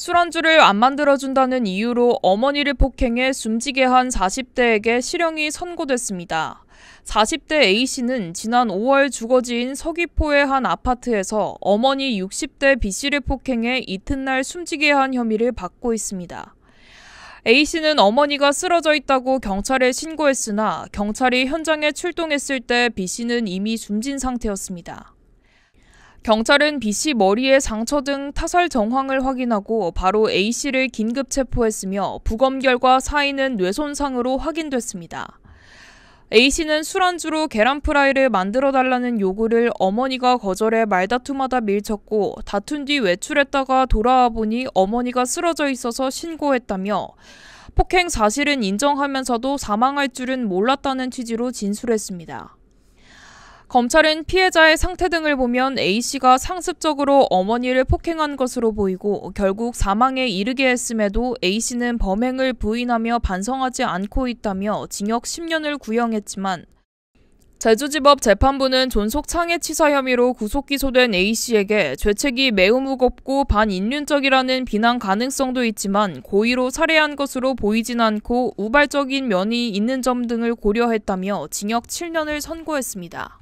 술안주를 안 만들어준다는 이유로 어머니를 폭행해 숨지게 한 40대에게 실형이 선고됐습니다. 40대 A씨는 지난 5월 주거지인 서귀포의 한 아파트에서 어머니 60대 B씨를 폭행해 이튿날 숨지게 한 혐의를 받고 있습니다. A씨는 어머니가 쓰러져 있다고 경찰에 신고했으나 경찰이 현장에 출동했을 때 B씨는 이미 숨진 상태였습니다. 경찰은 B씨 머리에 상처 등 타살 정황을 확인하고 바로 A씨를 긴급 체포했으며 부검 결과 사인은 뇌손상으로 확인됐습니다. A씨는 술안주로 계란프라이를 만들어 달라는 요구를 어머니가 거절해 말다툼하다 밀쳤고 다툰 뒤 외출했다가 돌아와 보니 어머니가 쓰러져 있어서 신고했다며 폭행 사실은 인정하면서도 사망할 줄은 몰랐다는 취지로 진술했습니다. 검찰은 피해자의 상태 등을 보면 A씨가 상습적으로 어머니를 폭행한 것으로 보이고 결국 사망에 이르게 했음에도 A씨는 범행을 부인하며 반성하지 않고 있다며 징역 10년을 구형했지만 제주지법 재판부는 존속창해 치사 혐의로 구속 기소된 A씨에게 죄책이 매우 무겁고 반인륜적이라는 비난 가능성도 있지만 고의로 살해한 것으로 보이진 않고 우발적인 면이 있는 점 등을 고려했다며 징역 7년을 선고했습니다.